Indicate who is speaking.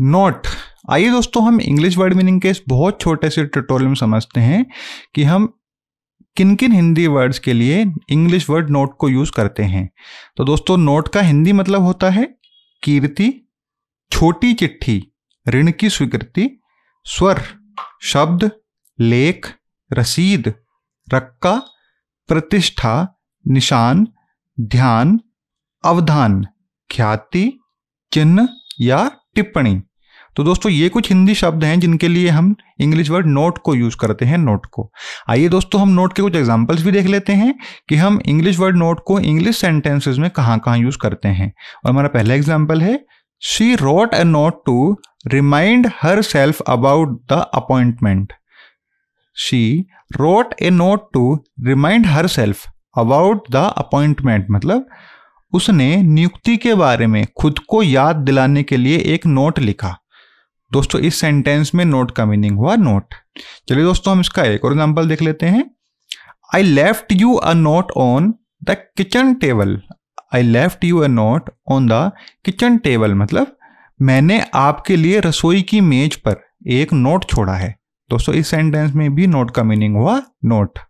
Speaker 1: note आइए दोस्तों हम इंग्लिश वर्ड मीनिंग के इस बहुत छोटे से ट्यूटोरियल में समझते हैं कि हम किन किन हिंदी वर्ड्स के लिए इंग्लिश वर्ड नोट को यूज़ करते हैं तो दोस्तों नोट का हिंदी मतलब होता है कीर्ति छोटी चिट्ठी ऋण की स्वीकृति स्वर शब्द लेख रसीद रक्का प्रतिष्ठा निशान ध्यान अवधान ख्याति चिन्ह या टिप्पणी तो दोस्तों ये कुछ हिंदी शब्द हैं जिनके लिए हम इंग्लिश वर्ड नोट को यूज़ करते हैं नोट को आइए दोस्तों हम नोट के कुछ एग्जाम्पल्स भी देख लेते हैं कि हम इंग्लिश वर्ड नोट को इंग्लिश सेंटेंसेज में कहाँ कहाँ यूज़ करते हैं और हमारा पहला एग्जाम्पल है she wrote a note to remind herself about the appointment she wrote a note to remind herself about the appointment मतलब उसने नियुक्ति के बारे में खुद को याद दिलाने के लिए एक नोट लिखा दोस्तों इस सेंटेंस में नोट का मीनिंग हुआ नोट चलिए दोस्तों हम इसका एक और एग्जाम्पल देख लेते हैं I left you a note on the kitchen table I left you a note on the kitchen table मतलब मैंने आपके लिए रसोई की मेज पर एक नोट छोड़ा है दोस्तों इस सेंटेंस में भी नोट का मीनिंग हुआ नोट